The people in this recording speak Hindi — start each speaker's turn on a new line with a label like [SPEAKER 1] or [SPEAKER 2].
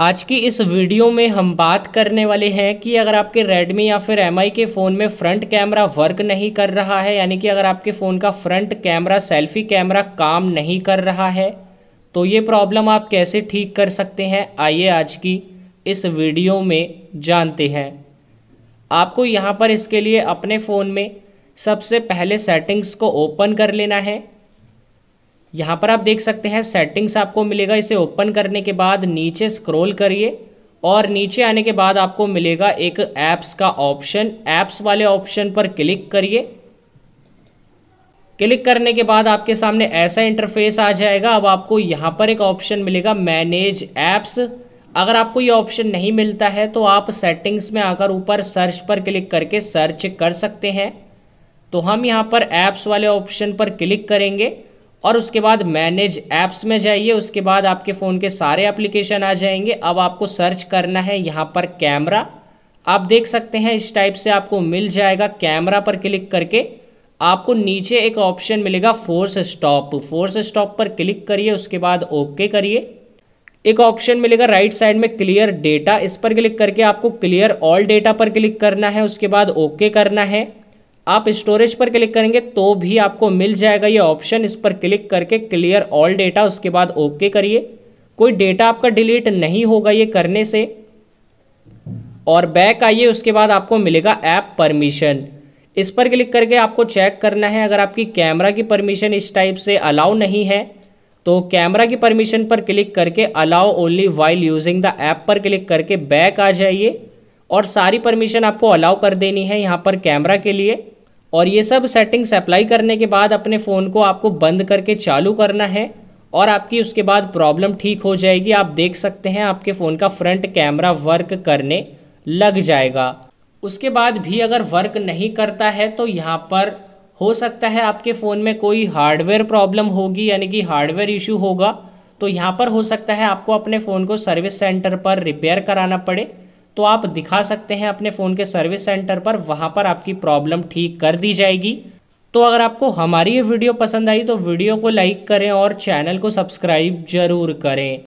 [SPEAKER 1] आज की इस वीडियो में हम बात करने वाले हैं कि अगर आपके Redmi या फिर एम के फ़ोन में फ्रंट कैमरा वर्क नहीं कर रहा है यानी कि अगर आपके फ़ोन का फ्रंट कैमरा सेल्फी कैमरा काम नहीं कर रहा है तो ये प्रॉब्लम आप कैसे ठीक कर सकते हैं आइए आज की इस वीडियो में जानते हैं आपको यहाँ पर इसके लिए अपने फ़ोन में सबसे पहले सेटिंग्स को ओपन कर लेना है यहाँ पर आप देख सकते हैं सेटिंग्स आपको मिलेगा इसे ओपन करने के बाद नीचे स्क्रोल करिए और नीचे आने के बाद आपको मिलेगा एक ऐप्स का ऑप्शन ऐप्स वाले ऑप्शन पर क्लिक करिए क्लिक करने के बाद आपके सामने ऐसा इंटरफेस आ जाएगा अब आपको यहाँ पर एक ऑप्शन मिलेगा मैनेज ऐप्स अगर आपको ये ऑप्शन नहीं मिलता है तो आप सेटिंग्स में आकर ऊपर सर्च पर क्लिक करके सर्च कर सकते हैं तो हम यहाँ पर ऐप्स वाले ऑप्शन पर क्लिक करेंगे और उसके बाद मैनेज ऐप्स में जाइए उसके बाद आपके फ़ोन के सारे एप्लीकेशन आ जाएंगे अब आपको सर्च करना है यहाँ पर कैमरा आप देख सकते हैं इस टाइप से आपको मिल जाएगा कैमरा पर क्लिक करके आपको नीचे एक ऑप्शन मिलेगा फोर्स स्टॉप फोर्स स्टॉप पर क्लिक करिए उसके बाद ओके करिए एक ऑप्शन मिलेगा राइट साइड में क्लियर डेटा इस पर क्लिक करके आपको क्लियर ऑल डेटा पर क्लिक करना है उसके बाद ओके करना है आप स्टोरेज पर क्लिक करेंगे तो भी आपको मिल जाएगा ये ऑप्शन इस पर क्लिक करके क्लियर ऑल डेटा उसके बाद ओके करिए कोई डेटा आपका डिलीट नहीं होगा ये करने से और बैक आइए उसके बाद आपको मिलेगा ऐप परमिशन इस पर क्लिक करके आपको चेक करना है अगर आपकी कैमरा की परमिशन इस टाइप से अलाउ नहीं है तो कैमरा की परमिशन पर क्लिक करके allow only while using the app पर क्लिक करके बैक आ जाइए और सारी परमिशन आपको अलाउ कर देनी है यहाँ पर कैमरा के लिए और ये सब सेटिंग्स अप्लाई करने के बाद अपने फ़ोन को आपको बंद करके चालू करना है और आपकी उसके बाद प्रॉब्लम ठीक हो जाएगी आप देख सकते हैं आपके फ़ोन का फ्रंट कैमरा वर्क करने लग जाएगा उसके बाद भी अगर वर्क नहीं करता है तो यहाँ पर हो सकता है आपके फ़ोन में कोई हार्डवेयर प्रॉब्लम होगी यानी कि हार्डवेयर इशू होगा तो यहाँ पर हो सकता है आपको अपने फ़ोन को सर्विस सेंटर पर रिपेयर कराना पड़े तो आप दिखा सकते हैं अपने फ़ोन के सर्विस सेंटर पर वहाँ पर आपकी प्रॉब्लम ठीक कर दी जाएगी तो अगर आपको हमारी ये वीडियो पसंद आई तो वीडियो को लाइक करें और चैनल को सब्सक्राइब ज़रूर करें